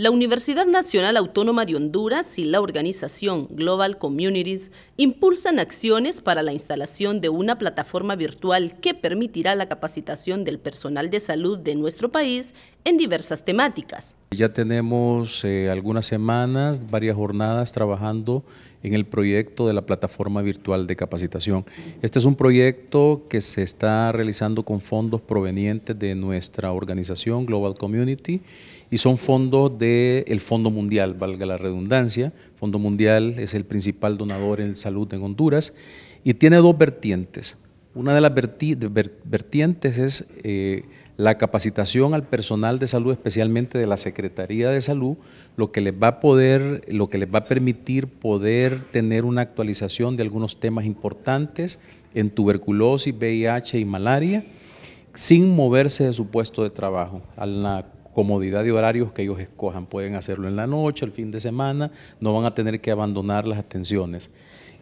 La Universidad Nacional Autónoma de Honduras y la organización Global Communities impulsan acciones para la instalación de una plataforma virtual que permitirá la capacitación del personal de salud de nuestro país en diversas temáticas. Ya tenemos eh, algunas semanas, varias jornadas trabajando en el proyecto de la plataforma virtual de capacitación. Este es un proyecto que se está realizando con fondos provenientes de nuestra organización Global Community y son fondos del Fondo Mundial, valga la redundancia. Fondo Mundial es el principal donador en salud en Honduras y tiene dos vertientes. Una de las vertientes es eh, la capacitación al personal de salud, especialmente de la Secretaría de Salud, lo que les va a poder, lo que les va a permitir poder tener una actualización de algunos temas importantes en tuberculosis, VIH y malaria, sin moverse de su puesto de trabajo. Al comodidad de horarios que ellos escojan. Pueden hacerlo en la noche, el fin de semana, no van a tener que abandonar las atenciones.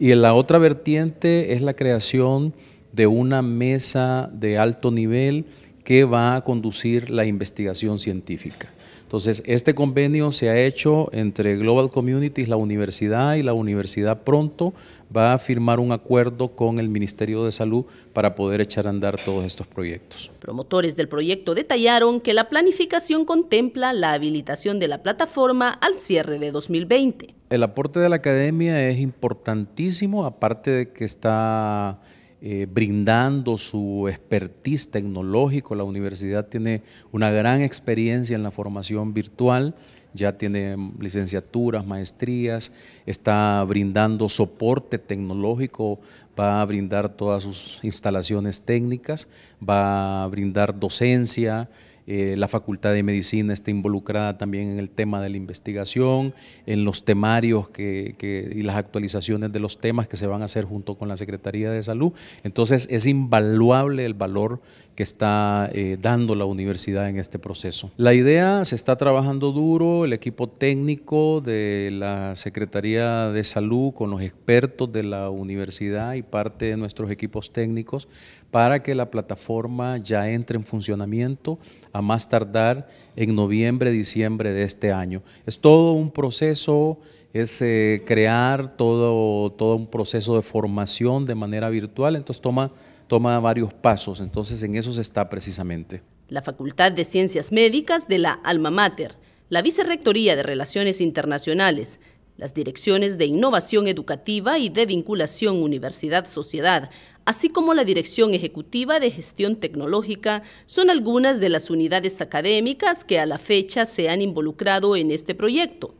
Y en la otra vertiente es la creación de una mesa de alto nivel que va a conducir la investigación científica. Entonces, este convenio se ha hecho entre Global Communities, la universidad y la universidad pronto va a firmar un acuerdo con el Ministerio de Salud para poder echar a andar todos estos proyectos. Promotores del proyecto detallaron que la planificación contempla la habilitación de la plataforma al cierre de 2020. El aporte de la academia es importantísimo, aparte de que está eh, brindando su expertise tecnológico. La universidad tiene una gran experiencia en la formación virtual, ya tiene licenciaturas, maestrías, está brindando soporte tecnológico, va a brindar todas sus instalaciones técnicas, va a brindar docencia, eh, la Facultad de Medicina está involucrada también en el tema de la investigación, en los temarios que, y las actualizaciones de los temas que se van a hacer junto con la Secretaría de Salud. Entonces es invaluable el valor que está eh, dando la universidad en este proceso. La idea se está trabajando duro, el equipo técnico de la Secretaría de Salud con los expertos de la universidad y parte de nuestros equipos técnicos para que la plataforma ya entre en funcionamiento a más tardar en noviembre, diciembre de este año. Es todo un proceso es eh, crear todo, todo un proceso de formación de manera virtual, entonces toma toma varios pasos, entonces en eso se está precisamente. La Facultad de Ciencias Médicas de la Alma Mater, la Vicerrectoría de Relaciones Internacionales, las direcciones de Innovación Educativa y de Vinculación Universidad-Sociedad, así como la Dirección Ejecutiva de Gestión Tecnológica, son algunas de las unidades académicas que a la fecha se han involucrado en este proyecto,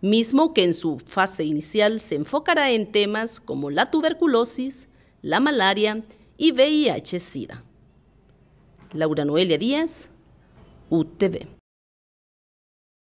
mismo que en su fase inicial se enfocará en temas como la tuberculosis, la malaria, y VIH-Sida. Laura Noelia Díaz, UTV.